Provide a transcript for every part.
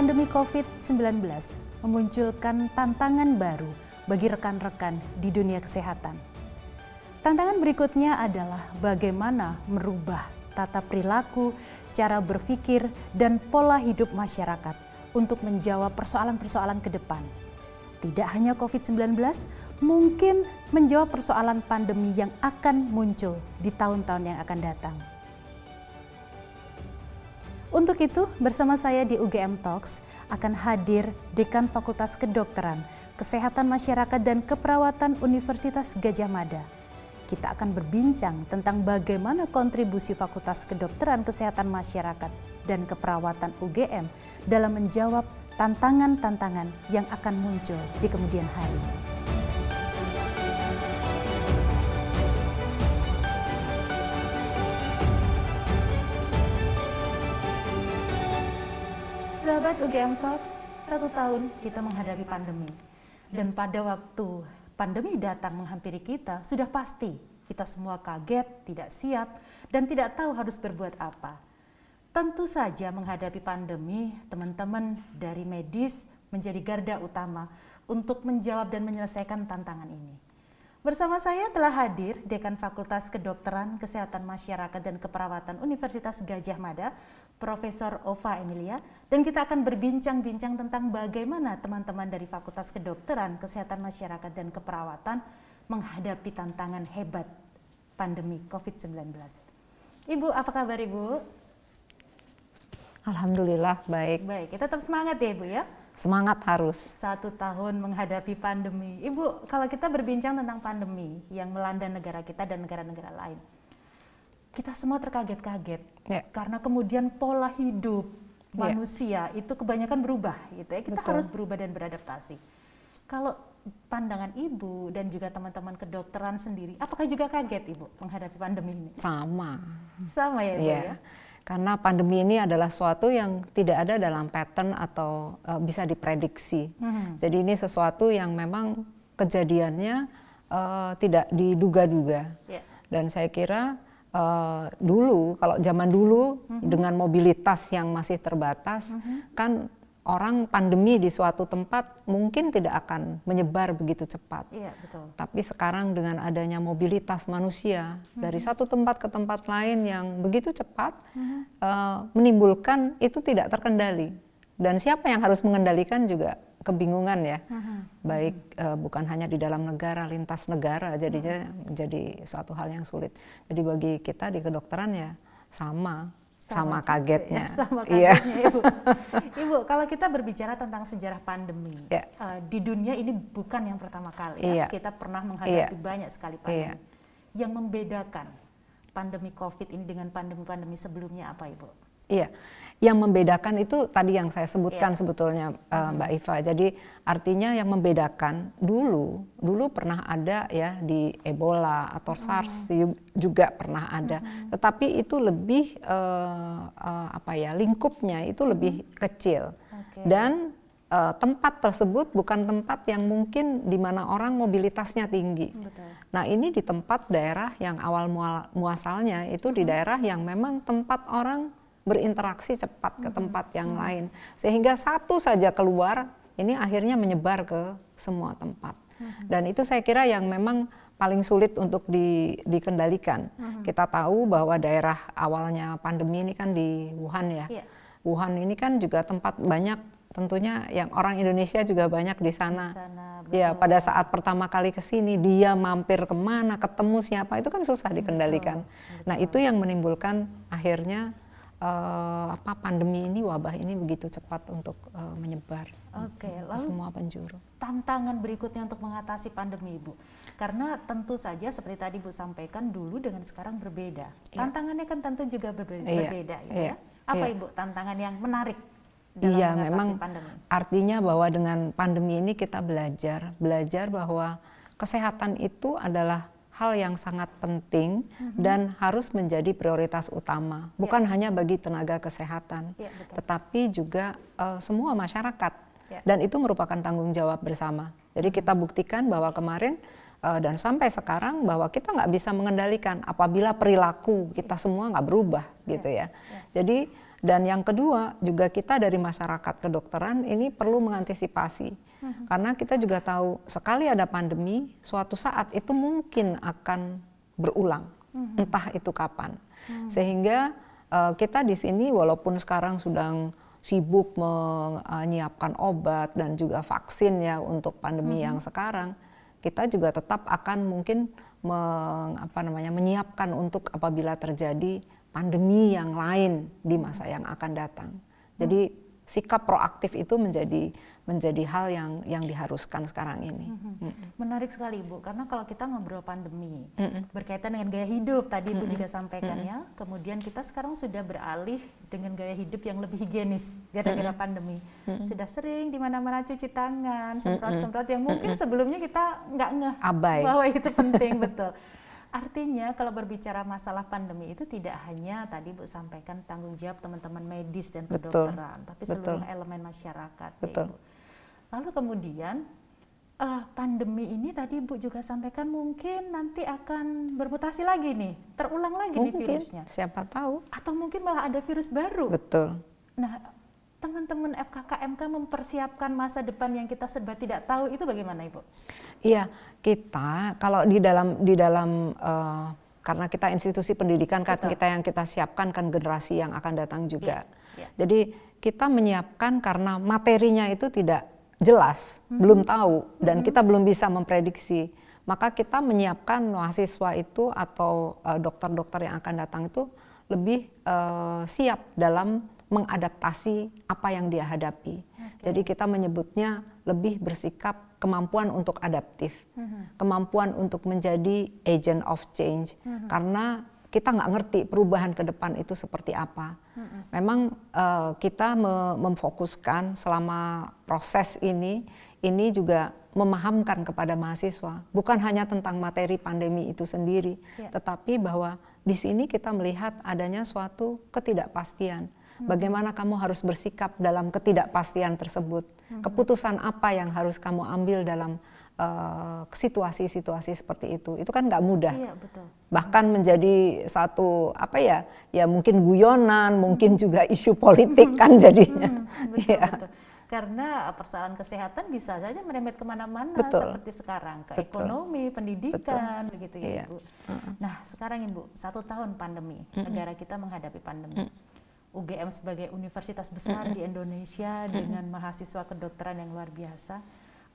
Pandemi COVID-19 memunculkan tantangan baru bagi rekan-rekan di dunia kesehatan. Tantangan berikutnya adalah bagaimana merubah tata perilaku, cara berpikir, dan pola hidup masyarakat untuk menjawab persoalan-persoalan ke depan. Tidak hanya COVID-19, mungkin menjawab persoalan pandemi yang akan muncul di tahun-tahun yang akan datang. Untuk itu, bersama saya di UGM Talks akan hadir Dekan Fakultas Kedokteran, Kesehatan Masyarakat dan Keperawatan Universitas Gajah Mada. Kita akan berbincang tentang bagaimana kontribusi Fakultas Kedokteran Kesehatan Masyarakat dan Keperawatan UGM dalam menjawab tantangan-tantangan yang akan muncul di kemudian hari. Sahabat UGM Talks, satu tahun kita menghadapi pandemi. Dan pada waktu pandemi datang menghampiri kita, sudah pasti kita semua kaget, tidak siap, dan tidak tahu harus berbuat apa. Tentu saja menghadapi pandemi, teman-teman dari medis menjadi garda utama untuk menjawab dan menyelesaikan tantangan ini. Bersama saya telah hadir Dekan Fakultas Kedokteran Kesehatan Masyarakat dan Keperawatan Universitas Gajah Mada, Profesor Ova Emilia dan kita akan berbincang-bincang tentang bagaimana teman-teman dari Fakultas Kedokteran, Kesehatan Masyarakat dan Keperawatan menghadapi tantangan hebat pandemi COVID-19. Ibu, apa kabar Ibu? Alhamdulillah baik. Baik, kita tetap semangat ya Ibu ya. Semangat harus. Satu tahun menghadapi pandemi. Ibu, kalau kita berbincang tentang pandemi yang melanda negara kita dan negara-negara lain, kita semua terkaget-kaget yeah. karena kemudian pola hidup ya. manusia yeah. itu kebanyakan berubah gitu ya. Kita Betul. harus berubah dan beradaptasi. Kalau pandangan ibu dan juga teman-teman kedokteran sendiri, apakah juga kaget ibu menghadapi pandemi ini? Sama. Sama ya ibu yeah. ya. Karena pandemi ini adalah suatu yang tidak ada dalam pattern atau uh, bisa diprediksi. Hmm. Jadi ini sesuatu yang memang kejadiannya uh, tidak diduga-duga. Yeah. Dan saya kira uh, dulu kalau zaman dulu uh mhm. -huh. dengan mobilitas yang masih terbatas uh mhm. -huh. kan orang pandemi di suatu tempat mungkin tidak akan menyebar begitu cepat. Iya, betul. Tapi sekarang dengan adanya mobilitas manusia uh -huh. dari mhm. satu tempat ke tempat lain yang begitu cepat uh -huh. uh, menimbulkan itu tidak terkendali. Dan siapa yang harus mengendalikan juga kebingungan ya, Aha. baik uh, bukan hanya di dalam negara, lintas negara jadinya Aha. menjadi suatu hal yang sulit. Jadi bagi kita di kedokteran ya sama, sama, sama ya, kagetnya. Ya, sama iya. kagetnya, yeah. Ibu. Ibu, kalau kita berbicara tentang sejarah pandemi, yeah. Iya. uh, di dunia ini bukan yang pertama kali yeah. ya, iya. kita pernah menghadapi yeah. banyak sekali pandemi. Yeah. Yang membedakan pandemi COVID ini dengan pandemi-pandemi sebelumnya apa Ibu? Iya. Yang membedakan itu tadi yang saya sebutkan iya. sebetulnya uh, Mbak Iva. Jadi artinya yang membedakan dulu, dulu pernah ada ya di Ebola atau SARS juga pernah ada. Tetapi itu lebih uh, uh, apa ya lingkupnya itu lebih kecil okay. dan uh, tempat tersebut bukan tempat yang mungkin di mana orang mobilitasnya tinggi. Betul. Nah ini di tempat daerah yang awal muasalnya itu di daerah yang memang tempat orang berinteraksi cepat ke hmm. tempat yang hmm. lain sehingga satu saja keluar ini akhirnya menyebar ke semua tempat hmm. dan itu saya kira yang memang paling sulit untuk di, dikendalikan. Kita tahu bahwa daerah awalnya pandemi ini kan di Wuhan ya. Iya. Wuhan ini kan juga tempat banyak tentunya yang orang Indonesia juga banyak di sana. Di sana ya pada saat pertama kali ke sini dia mampir kemana, ketemu siapa itu kan susah dikendalikan. Nah, betul, betul. Nah itu yang menimbulkan akhirnya uh, apa pandemi ini wabah ini begitu cepat untuk uh, menyebar Oke, ke lalu semua penjuru. Tantangan berikutnya untuk mengatasi pandemi, Ibu. Karena tentu saja seperti tadi Ibu sampaikan dulu dengan sekarang berbeda. Iya. Tantangannya kan tentu juga yeah. berbeda gitu ya. yeah. ya. Apa iya. Ibu tantangan yang menarik iya, dalam memang pandemi? Artinya bahwa dengan pandemi ini kita belajar, belajar bahwa kesehatan itu adalah hal yang sangat penting mm-hmm. dan harus menjadi prioritas utama, ya. bukan yeah. hanya bagi tenaga kesehatan, yeah, ya, tetapi juga uh, semua masyarakat. Yeah. Dan itu merupakan tanggung jawab bersama. Jadi mm-hmm. kita buktikan bahwa kemarin uh, dan sampai sekarang bahwa kita nggak bisa mengendalikan apabila perilaku kita ya. semua nggak berubah, gitu ya. Jadi dan yang kedua juga kita dari masyarakat kedokteran ini perlu mengantisipasi. Mm-hmm. Karena kita juga tahu sekali ada pandemi, suatu saat itu mungkin akan berulang. Mm-hmm. Entah itu kapan. Mm. Sehingga uh, kita di sini walaupun sekarang sedang sibuk menyiapkan eh, obat dan juga vaksin ya untuk pandemi hmm. yang sekarang, kita juga tetap akan mungkin meng, apa namanya menyiapkan untuk apabila terjadi pandemi yang lain di masa yang akan datang. Jadi sikap proaktif itu menjadi menjadi hal yang yang diharuskan sekarang ini. Mm-hmm. Menarik sekali Ibu, karena kalau kita ngobrol pandemi berkaitan dengan gaya hidup tadi Ibu juga sampaikan ya, kemudian kita sekarang sudah beralih dengan gaya hidup yang lebih higienis gara-gara pandemi. Sudah sering di mana-mana cuci tangan, semprot-semprot yang mungkin sebelumnya kita nggak ngeh Abai. bahwa itu penting betul. Artinya kalau berbicara masalah pandemi itu tidak hanya tadi Bu sampaikan tanggung jawab teman-teman medis dan kedokteran, tapi Betul. seluruh elemen masyarakat. Ya Betul. Ya, Ibu. Lalu kemudian uh, pandemi ini tadi Bu juga sampaikan mungkin nanti akan bermutasi lagi nih, terulang lagi mungkin, nih virusnya. Siapa tahu? Atau mungkin malah ada virus baru. Betul. Nah teman-teman FKKMK mempersiapkan masa depan yang kita serba tidak tahu itu bagaimana Ibu? Iya, kita kalau di dalam di dalam uh, karena kita institusi pendidikan kan kita yang kita siapkan kan generasi yang akan datang juga. Ya, ya. Jadi kita menyiapkan karena materinya itu tidak jelas, -hmm. belum tahu dan -hmm. kita belum bisa memprediksi. Maka kita menyiapkan mahasiswa itu atau eh, dokter-dokter uh, yang akan datang itu lebih uh, siap dalam mengadaptasi apa yang dia hadapi. Okay. Jadi kita menyebutnya lebih bersikap kemampuan untuk adaptif, mm -hmm. kemampuan untuk menjadi agent of change. Mm -hmm. Karena kita nggak ngerti perubahan ke depan itu seperti apa. Mm -hmm. Memang uh, kita memfokuskan selama proses ini, ini juga memahamkan kepada mahasiswa bukan hanya tentang materi pandemi itu sendiri, yeah. tetapi bahwa di sini kita melihat adanya suatu ketidakpastian Bagaimana kamu harus bersikap dalam ketidakpastian tersebut? Hmm. Keputusan apa yang harus kamu ambil dalam eh, situasi-situasi uh, seperti itu? Itu kan nggak mudah. Iya, betul. Bahkan menjadi satu apa ya? Ya mungkin guyonan, mungkin hmm. juga isu politik kan jadinya. Hmm, betul, ya. betul karena eh, persoalan kesehatan bisa saja merembet kemana-mana seperti sekarang ke Betul. ekonomi, pendidikan, Betul. begitu ya iya. Mm Nah sekarang ibu satu tahun pandemi, mm negara kita menghadapi pandemi. Mm UGM sebagai universitas besar di Indonesia dengan mahasiswa kedokteran yang luar biasa,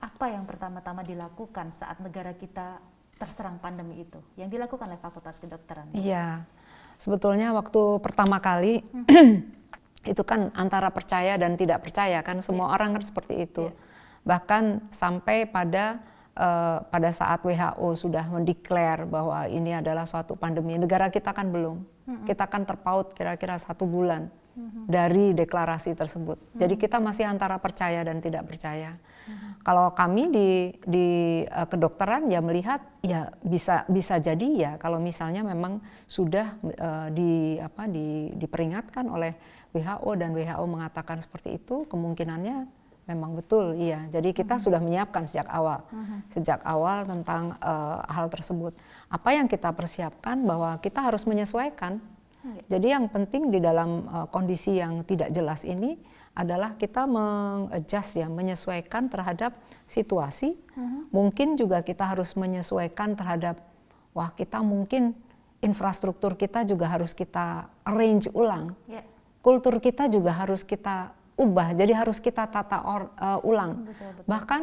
apa yang pertama-tama dilakukan saat negara kita terserang pandemi itu? Yang dilakukan oleh Fakultas Kedokteran? Iya, sebetulnya waktu pertama kali mm-hmm. itu kan antara percaya dan tidak percaya kan semua yeah. orang kan seperti itu. Yeah. Bahkan sampai pada Eh, pada saat WHO sudah mendeklar bahwa ini adalah suatu pandemi, negara kita kan belum. Kita kan terpaut kira-kira satu bulan dari deklarasi tersebut. Jadi kita masih antara percaya dan tidak percaya. Kalau kami di di eh, kedokteran ya melihat ya bisa bisa jadi ya kalau misalnya memang sudah uh, di apa di diperingatkan oleh WHO dan WHO mengatakan seperti itu kemungkinannya Memang betul, iya. Hmm. Jadi kita uh hmm. -huh. sudah menyiapkan sejak awal, uh hmm. -huh. sejak awal tentang uh, hal tersebut. Apa yang kita persiapkan bahwa kita harus menyesuaikan. Okay. Oh, iya. Jadi yang penting di dalam uh, kondisi yang tidak jelas ini adalah kita mengadjust ya, menyesuaikan terhadap situasi. uh -huh. Mungkin juga kita harus menyesuaikan terhadap wah kita mungkin infrastruktur kita juga harus kita arrange ulang. Yeah. Kultur kita juga harus kita ubah. Jadi harus kita tata or, uh, ulang. Betul, betul. Bahkan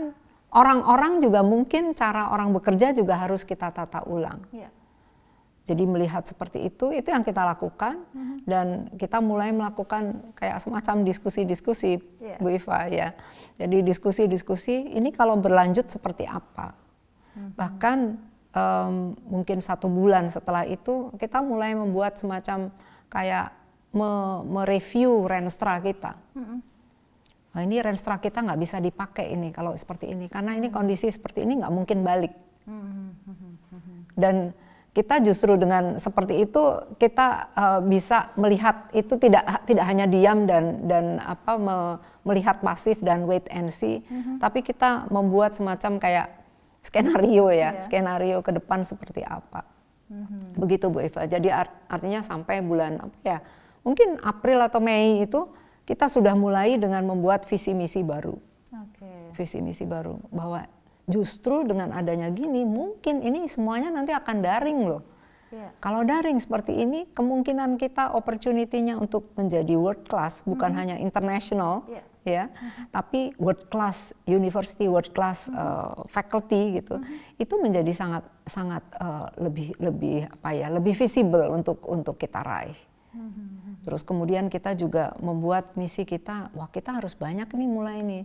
orang-orang juga mungkin cara orang bekerja juga harus kita tata ulang. Yeah. Jadi melihat seperti itu, itu yang kita lakukan uh mm-hmm. -huh. dan kita mulai melakukan kayak semacam diskusi-diskusi, yeah. Bu Iva ya. Jadi diskusi-diskusi ini kalau berlanjut seperti apa? Uh mm-hmm. -huh. Bahkan um, mungkin satu bulan setelah itu kita mulai membuat semacam kayak mereview Renstra kita. Nah, ini Renstra kita nggak bisa dipakai ini kalau seperti ini karena ini kondisi seperti ini nggak mungkin balik. Dan kita justru dengan seperti itu kita uh, bisa melihat itu tidak tidak hanya diam dan dan apa me, melihat pasif dan wait and see, mm-hmm. tapi kita membuat semacam kayak skenario ya, yeah. skenario ke depan seperti apa. Mm-hmm. Begitu Bu Eva. Jadi art, artinya sampai bulan apa ya? mungkin April atau Mei itu kita sudah mulai dengan membuat visi misi baru. Okay. Visi misi baru bahwa justru dengan adanya gini mungkin ini semuanya nanti akan daring loh. Iya. Kalau daring seperti ini kemungkinan kita opportunity-nya untuk menjadi world class bukan mm -hmm. hanya international yeah. ya, mm -hmm. tapi world class university, world class mm -hmm. uh, faculty gitu. Mm -hmm. Itu menjadi sangat sangat uh, lebih lebih apa ya, lebih visible untuk untuk kita raih. Mm -hmm. Terus kemudian kita juga membuat misi kita, wah kita harus banyak nih mulai nih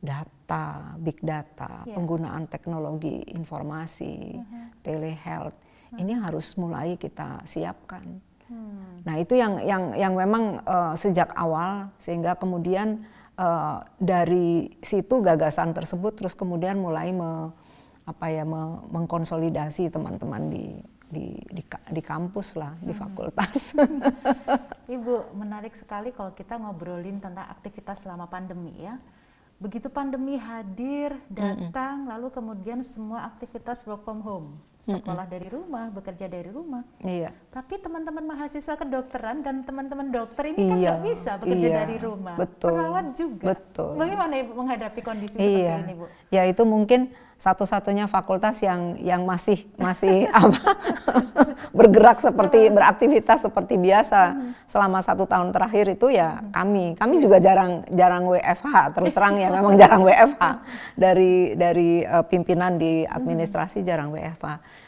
data, big data, yeah. penggunaan teknologi informasi, uh mm-hmm. -huh. telehealth. Uh mm-hmm. -huh. Ini harus mulai kita siapkan. Hmm. Nah, itu yang yang yang memang uh, sejak awal sehingga kemudian uh, dari situ gagasan tersebut terus kemudian mulai me, apa ya me, mengkonsolidasi teman-teman di di di, di kampus lah hmm. di fakultas. Ibu menarik sekali kalau kita ngobrolin tentang aktivitas selama pandemi ya. Begitu pandemi hadir, hmm. datang, mm -mm. lalu kemudian semua aktivitas work from home, hmm. sekolah mm -mm. dari rumah, bekerja dari rumah. Iya. Tapi teman-teman mahasiswa kedokteran dan teman-teman dokter ini kan iya, kan nggak bisa bekerja iya, dari rumah, betul, perawat juga. Betul. Bagaimana ibu menghadapi kondisi iya. seperti ini, bu? Ya itu mungkin satu-satunya fakultas yang yang masih masih apa bergerak seperti beraktivitas seperti biasa hmm. selama satu tahun terakhir itu ya hmm. kami kami juga jarang jarang WFH terus terang ya memang jarang WFH dari dari uh, pimpinan di hmm. administrasi jarang WFH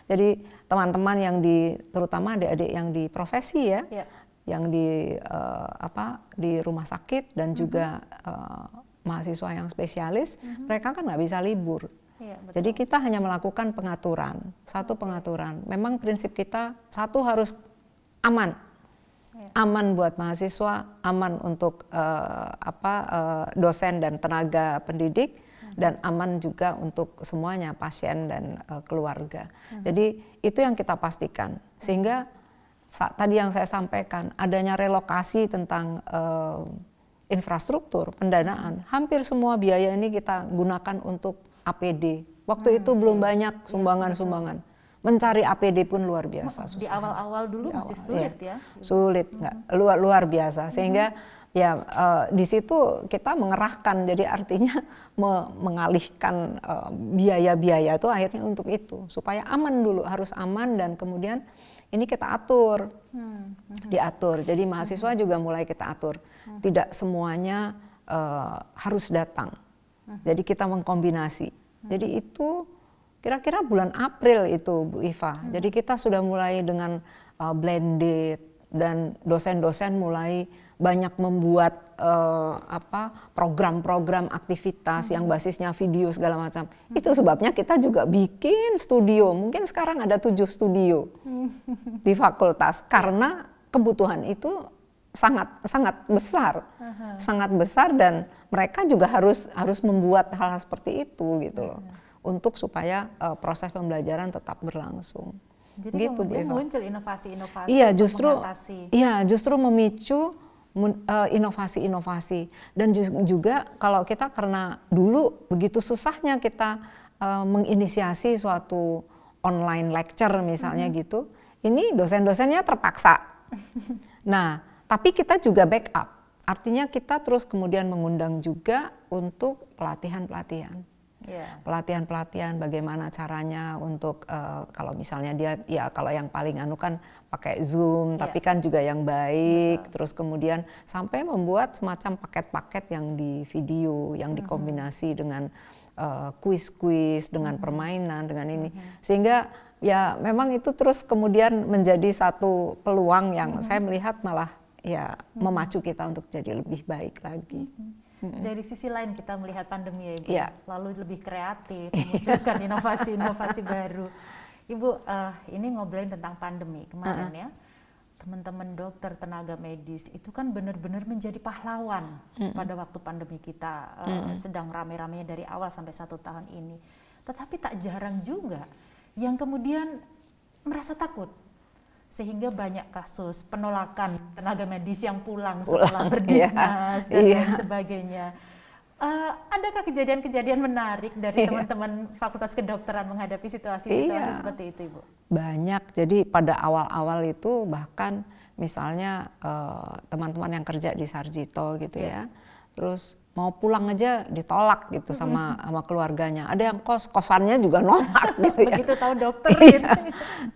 jadi teman-teman yang di terutama adik-adik yang di profesi ya yeah. yang di uh, apa di rumah sakit dan juga uh, mahasiswa yang spesialis mm -hmm. mereka kan nggak bisa libur Ya, Jadi kita hanya melakukan pengaturan, satu pengaturan. Memang prinsip kita satu harus aman, iya. aman buat mahasiswa, aman untuk uh, apa uh, dosen dan tenaga pendidik, hmm. dan aman juga untuk semuanya pasien dan uh, keluarga. Hmm. Jadi itu yang kita pastikan hmm. sehingga saat tadi yang saya sampaikan adanya relokasi tentang uh, infrastruktur pendanaan hmm. hampir semua biaya ini kita gunakan untuk APD. Waktu hmm. itu belum iya. banyak iya, sumbangan-sumbangan. Mencari APD pun luar biasa susah. Di awal-awal dulu di awal, masih sulit ya. ya. Sulit nggak hmm. luar luar biasa hmm. sehingga hmm. ya uh, di situ kita mengerahkan jadi artinya me mengalihkan biaya eh, biaya-biaya itu akhirnya untuk itu supaya aman dulu harus aman dan kemudian ini kita atur, hmm. hmm. diatur. Jadi mahasiswa hmm. juga mulai kita atur. Hmm. Tidak semuanya uh, harus datang. Jadi kita mengkombinasi. Jadi itu kira-kira bulan April itu Bu Iva. Hmm. Jadi kita sudah mulai dengan uh, blended dan dosen-dosen mulai banyak membuat uh, apa program-program aktivitas hmm. yang basisnya video segala macam. Hmm. Itu sebabnya kita juga bikin studio. Mungkin sekarang ada tujuh studio hmm. di fakultas karena kebutuhan itu sangat sangat besar, -huh. sangat besar dan mereka juga harus harus membuat hal, -hal seperti itu gitu loh -huh. Iya. untuk supaya uh, proses pembelajaran tetap berlangsung. Jadi gitu, Eva. muncul inovasi-inovasi. Iya justru iya justru memicu eh, inovasi-inovasi dan juga kalau kita karena dulu begitu susahnya kita uh, menginisiasi suatu online lecture misalnya uh mm-hmm. -huh. gitu, ini dosen-dosennya terpaksa. nah, tapi kita juga backup. Artinya kita terus kemudian mengundang juga untuk pelatihan-pelatihan. pelatihan iya. Pelatihan-pelatihan bagaimana caranya untuk uh, kalau misalnya dia ya kalau yang paling anu kan pakai Zoom yeah. tapi kan juga yang baik yeah. terus kemudian sampai membuat semacam paket-paket yang di video yang mm -hmm. dikombinasi dengan eh, kuis-kuis, uh, dengan mm -hmm. permainan, dengan ini. Mm -hmm. Sehingga ya memang itu terus kemudian menjadi satu peluang yang mm -hmm. saya melihat malah ya hmm. memacu kita untuk jadi lebih baik lagi. Hmm. hmm. Dari sisi lain kita melihat pandemi ya Ibu, ya. lalu lebih kreatif, memunculkan inovasi-inovasi baru. Ibu, uh, ini ngobrolin tentang pandemi kemarin uh -huh. ya. Teman-teman dokter, tenaga medis itu kan benar-benar menjadi pahlawan uh hmm. -huh. pada waktu pandemi kita uh, uh sedang rame-ramenya dari awal sampai satu tahun ini. Tetapi tak jarang juga yang kemudian merasa takut sehingga banyak kasus penolakan tenaga medis yang pulang setelah pulang, berdinas iya, dan iya. sebagainya. Uh, adakah kejadian-kejadian menarik dari iya. teman-teman iya. fakultas kedokteran menghadapi situasi-situasi iya. seperti itu, Ibu? Banyak. Jadi pada awal-awal itu bahkan misalnya eh, teman-teman uh, yang kerja di Sarjito gitu iya. ya, terus mau pulang aja ditolak gitu sama sama keluarganya. Ada yang kos kosannya juga nolak gitu ya. Begitu tahu dokter iya. gitu.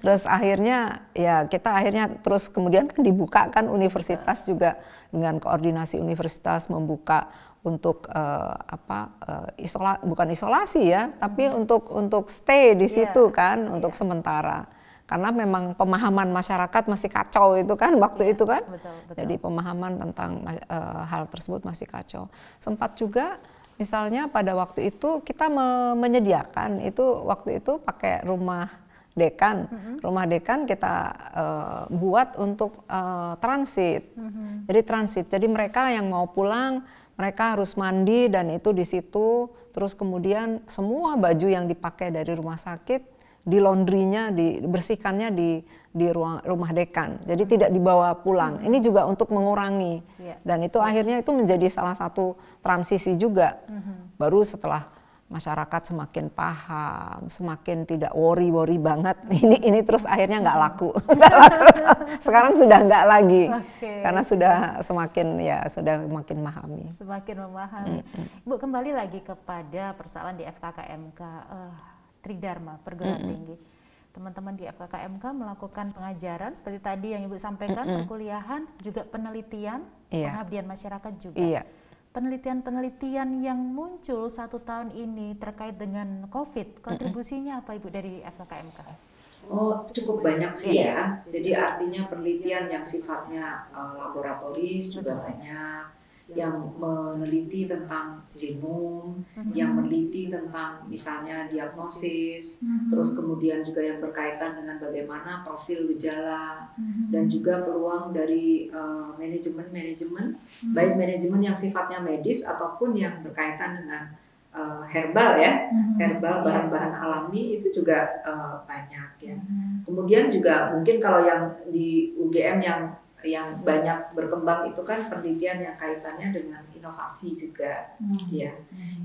Terus akhirnya ya kita akhirnya terus kemudian kan dibuka kan universitas juga dengan koordinasi universitas membuka untuk uh, apa uh, isola bukan isolasi ya, tapi untuk untuk stay di iya. situ kan iya. untuk yeah. sementara karena memang pemahaman masyarakat masih kacau itu kan waktu ya, itu kan. Betul, betul. Jadi pemahaman tentang uh, hal tersebut masih kacau. Sempat juga misalnya pada waktu itu kita me menyediakan itu waktu itu pakai rumah dekan. Mm -hmm. Rumah dekan kita uh, buat untuk uh, transit. Mm -hmm. Jadi transit. Jadi mereka yang mau pulang mereka harus mandi dan itu di situ terus kemudian semua baju yang dipakai dari rumah sakit di laundrynya, dibersihkannya di di ruang rumah dekan. Jadi tidak dibawa pulang. Ini juga untuk mengurangi. Iya. Dan itu akhirnya itu menjadi salah satu transisi juga. Mhm. Baru setelah masyarakat semakin paham, semakin tidak worry worry banget. Ini ini terus akhirnya mhm. nggak laku. Sekarang sudah nggak lagi okay. karena sudah semakin ya sudah makin memahami. Semakin memahami. Mm-hmm. Ibu kembali lagi kepada persoalan di FKKMK. Uh, Tridharma perguruan mm -hmm. tinggi. Teman-teman di FKKMK melakukan pengajaran seperti tadi yang Ibu sampaikan, mm -hmm. perkuliahan juga penelitian, yeah. pengabdian masyarakat juga. Yeah. Penelitian-penelitian yang muncul satu tahun ini terkait dengan COVID, kontribusinya mm -hmm. apa Ibu dari FKKMK? Oh, cukup banyak sih iya. ya. Jadi artinya penelitian yang sifatnya uh, laboratoris juga banyak yang meneliti tentang genom, mm-hmm. yang meneliti tentang misalnya diagnosis, mm-hmm. terus kemudian juga yang berkaitan dengan bagaimana profil gejala mm-hmm. dan juga peluang dari eh, manajemen manajemen, mm baik manajemen yang sifatnya medis ataupun yang berkaitan dengan uh, herbal ya, herbal iya. bahan-bahan alami itu juga uh, banyak ya. Kemudian juga mungkin kalau yang di UGM yang yang banyak berkembang itu kan penelitian yang kaitannya dengan inovasi juga hmm. ya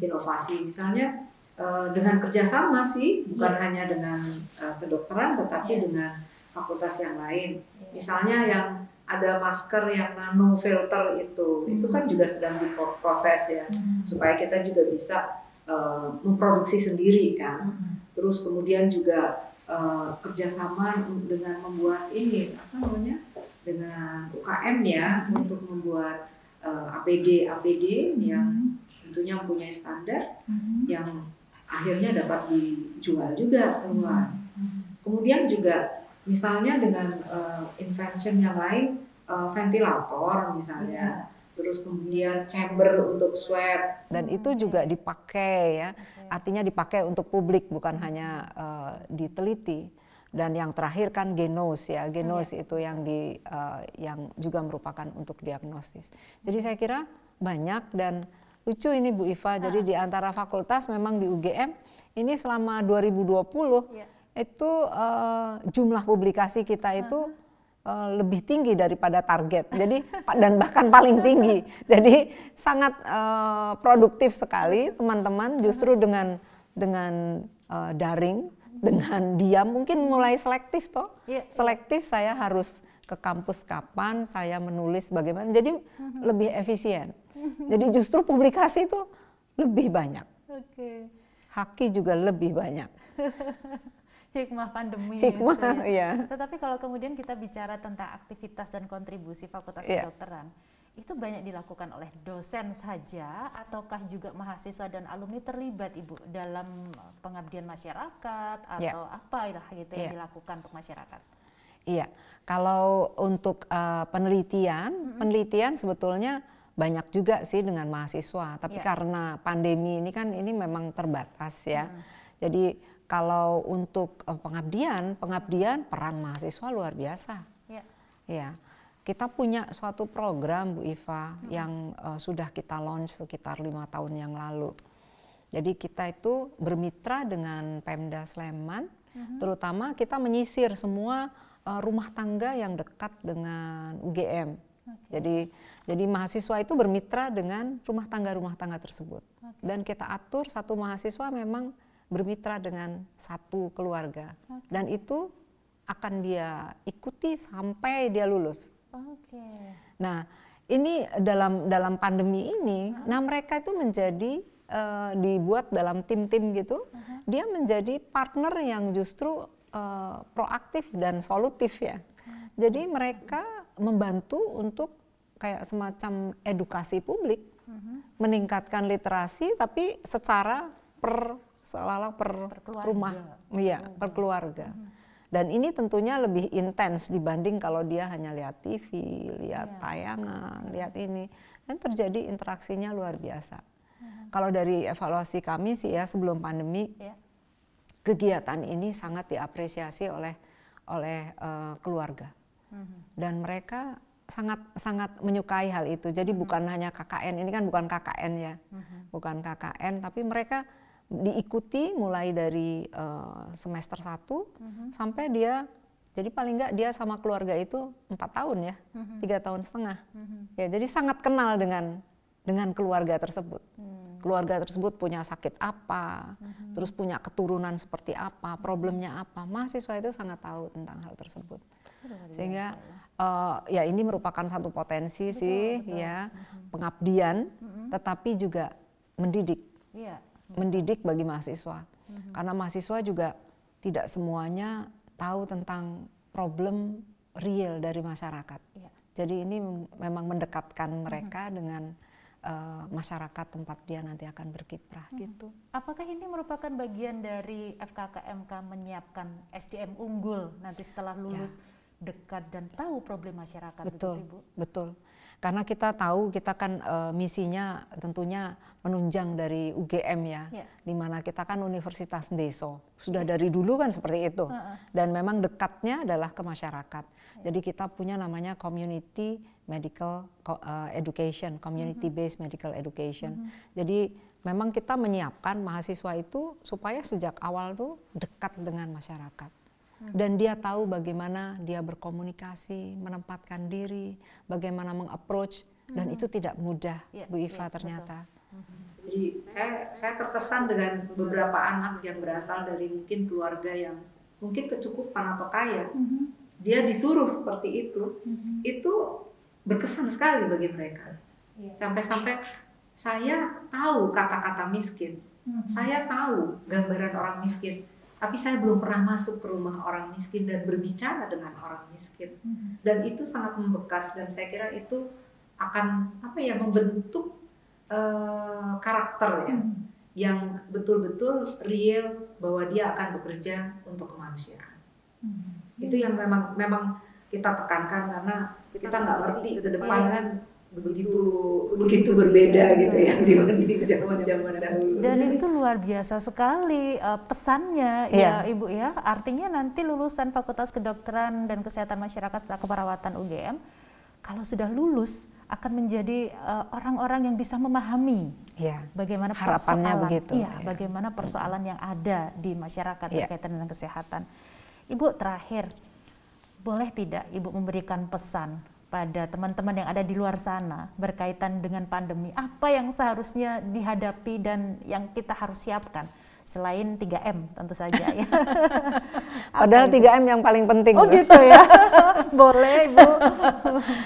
inovasi misalnya eh, dengan kerjasama sih bukan yeah. hanya dengan eh, kedokteran tetapi yeah. dengan fakultas yang lain iya. misalnya yang ada masker yang nano filter itu hmm. itu kan juga sedang diproses ya hmm. supaya kita juga bisa eh, memproduksi sendiri kan hmm. terus kemudian juga uh, kerjasama dengan membuat ini apa namanya dengan UKM ya hmm. untuk membuat uh, eh, APD APD mm-hmm. yang tentunya mempunyai standar hmm. yang akhirnya dapat dijual juga keluar. Hmm. Kemudian juga misalnya dengan uh, invention yang lain uh, ventilator misalnya. Hmm terus kemudian chamber untuk swab dan itu juga dipakai ya artinya dipakai untuk publik bukan hanya uh, diteliti dan yang terakhir kan genos ya genos yeah. itu yang di uh, yang juga merupakan untuk diagnosis jadi saya kira banyak dan lucu ini Bu Iva jadi di antara fakultas memang di UGM ini selama 2020 yeah. Iya. itu uh, jumlah publikasi kita itu uh-huh lebih tinggi daripada target. Jadi dan bahkan paling tinggi. Jadi sangat uh, produktif sekali teman-teman justru dengan dengan uh, daring dengan diam mungkin hmm. mulai selektif toh yeah. Iya. selektif saya harus ke kampus kapan saya menulis bagaimana jadi mm-hmm. lebih efisien mm-hmm. jadi justru publikasi itu lebih banyak okay. haki juga lebih banyak hikmah pandemi gitu hikmah gitu ya. yeah. tetapi kalau kemudian kita bicara tentang aktivitas dan kontribusi fakultas yeah. kedokteran itu banyak dilakukan oleh dosen saja ataukah juga mahasiswa dan alumni terlibat Ibu dalam eh, pengabdian masyarakat ya. atau yeah. lah gitu yeah. yang ya. dilakukan untuk masyarakat? Iya, kalau untuk uh, penelitian, mm -hmm. penelitian sebetulnya banyak juga sih dengan mahasiswa, tapi yeah. karena pandemi ini kan ini memang terbatas ya. Mm. Jadi kalau untuk uh, pengabdian, pengabdian peran mahasiswa luar biasa. Ya. Iya. Ya kita punya suatu program Bu Iva hmm. yang uh, sudah kita launch sekitar lima tahun yang lalu. Jadi kita itu bermitra dengan Pemda Sleman, hmm. terutama kita menyisir semua uh, rumah tangga yang dekat dengan UGM. Okay. Jadi jadi mahasiswa itu bermitra dengan rumah tangga-rumah tangga tersebut. Okay. Dan kita atur satu mahasiswa memang bermitra dengan satu keluarga. Okay. Dan itu akan dia ikuti sampai dia lulus. Okay. Nah, ini dalam dalam pandemi ini, uh -huh. nah mereka itu menjadi uh, dibuat dalam tim-tim gitu, uh -huh. dia menjadi partner yang justru uh, proaktif dan solutif ya. Uh -huh. Jadi mereka membantu untuk kayak semacam edukasi publik, uh -huh. meningkatkan literasi, tapi secara per seolah per, per rumah, iya, oh. per keluarga. Uh -huh dan ini tentunya lebih intens dibanding kalau dia hanya lihat TV, lihat yeah. tayangan, hmm. lihat ini. Dan terjadi interaksinya luar biasa. Uh-huh. Kalau dari evaluasi kami sih ya sebelum pandemi, yeah. kegiatan ini sangat diapresiasi oleh oleh uh, keluarga. Uh-huh. Dan mereka sangat sangat menyukai hal itu. Jadi uh-huh. bukan hanya KKN, ini kan bukan KKN ya. Bukan KKN, tapi mereka diikuti mulai dari uh, semester 1 mm -hmm. sampai dia jadi paling nggak dia sama keluarga itu empat tahun ya, mhm. tiga mm -hmm. tahun setengah. mm -hmm. Ya jadi sangat kenal dengan dengan keluarga tersebut. Hmm. Keluarga tersebut punya sakit apa, hmm. terus punya keturunan seperti apa, mhm. problemnya apa. Mahasiswa itu sangat tahu tentang hal tersebut. Sehingga uh, ya ini merupakan satu potensi betul, sih betul. ya hmm. pengabdian, hmm. tetapi juga mendidik. yeah mendidik bagi mahasiswa. Mm-hmm. Karena mahasiswa juga tidak semuanya tahu tentang problem real dari masyarakat. Yeah. Jadi ini memang mendekatkan mereka mm-hmm. dengan uh, masyarakat tempat dia nanti akan berkiprah mm-hmm. gitu. Apakah ini merupakan bagian dari FKKMK menyiapkan SDM unggul nanti setelah lulus? Yeah dekat dan tahu problem masyarakat betul, betul Ibu? Betul. Karena kita tahu kita kan e, misinya tentunya menunjang dari UGM ya, ya. di mana kita kan Universitas Deso. Sudah ya. dari dulu kan seperti itu. Uh -uh. Dan memang dekatnya adalah ke masyarakat. ya. Jadi kita punya namanya Community Medical eh, Education, Community mhm. Based uh -huh. Medical Education. uh mhm. -huh. Jadi memang kita menyiapkan mahasiswa itu supaya sejak awal tuh dekat dengan masyarakat. Hmm. dan dia tahu bagaimana dia berkomunikasi, menempatkan diri, bagaimana mengapproach dan hmm. itu tidak mudah yeah, Bu ya, Iva yeah, ternyata. Betul. Hmm. Jadi saya saya terkesan dengan beberapa anak yang berasal dari mungkin keluarga yang mungkin kecukupan atau kaya. Mm -hmm. Dia disuruh seperti itu. Mm -hmm. Itu berkesan sekali bagi mereka. Iya. Sampai-sampai saya tahu kata-kata miskin. Mm -hmm. Saya tahu gambaran orang miskin tapi saya belum pernah masuk ke rumah orang miskin dan berbicara dengan orang miskin hmm. dan itu sangat membekas dan saya kira itu akan apa ya membentuk uh, karakter ya hmm. yang betul-betul real bahwa dia akan bekerja untuk kemanusiaan hmm. itu yang memang memang kita tekankan karena kita nggak ngerti ke oh, iya. depan kan begitu begitu berbeda gitu ya dibanding zaman zaman dahulu. Dan itu luar biasa sekali uh, pesannya ya. ya Ibu ya. Artinya nanti lulusan Fakultas Kedokteran dan Kesehatan Masyarakat setelah keperawatan UGM kalau sudah lulus akan menjadi eh, orang-orang uh, yang bisa memahami ya. bagaimana harapannya persoalan, begitu. Iya, ya. bagaimana persoalan yang ada di masyarakat ya. berkaitan dengan kesehatan. Ibu terakhir, boleh tidak Ibu memberikan pesan pada teman-teman yang ada di luar sana berkaitan dengan pandemi, apa yang seharusnya dihadapi dan yang kita harus siapkan selain 3M tentu saja ya. Padahal 3M gitu? yang paling penting. Oh ya. gitu ya. Boleh Bu.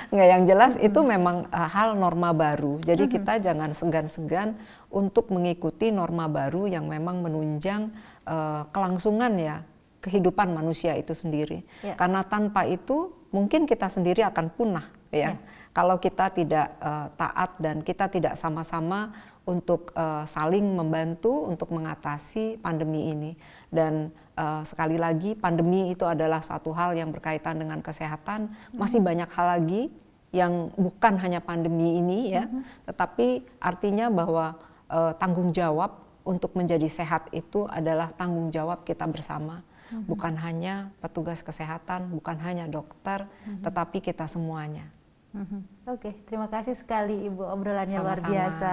Nggak yang jelas itu hmm. memang uh, hal norma baru. Jadi hmm. kita jangan segan-segan untuk mengikuti norma baru yang memang menunjang uh, kelangsungan ya kehidupan manusia itu sendiri. Ya. Karena tanpa itu mungkin kita sendiri akan punah ya. ya. Kalau kita tidak uh, taat dan kita tidak sama-sama untuk uh, saling membantu untuk mengatasi pandemi ini. Dan uh, sekali lagi pandemi itu adalah satu hal yang berkaitan dengan kesehatan. Hmm. Masih banyak hal lagi yang bukan hanya pandemi ini ya, uh tetapi artinya bahwa uh, tanggung jawab untuk menjadi sehat itu adalah tanggung jawab kita bersama hmm. bukan hanya petugas kesehatan, bukan hanya dokter, hmm. tetapi kita semuanya. Hmm. Oke, okay, terima kasih sekali Ibu obrolannya Sama-sama. luar biasa.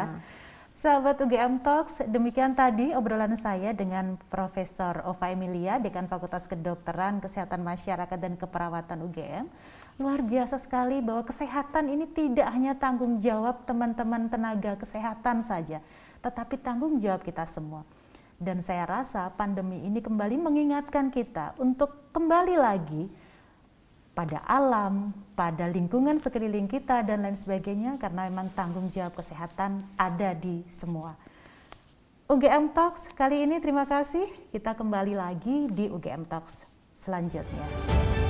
Sahabat UGM Talks, demikian tadi obrolan saya dengan Profesor Ova Emilia, Dekan Fakultas Kedokteran, Kesehatan Masyarakat dan Keperawatan UGM. Luar biasa sekali bahwa kesehatan ini tidak hanya tanggung jawab teman-teman tenaga kesehatan saja, tetapi tanggung jawab kita semua. Dan saya rasa pandemi ini kembali mengingatkan kita untuk kembali lagi pada alam, pada lingkungan sekeliling kita dan lain sebagainya karena memang tanggung jawab kesehatan ada di semua. UGM Talks kali ini terima kasih. Kita kembali lagi di UGM Talks selanjutnya.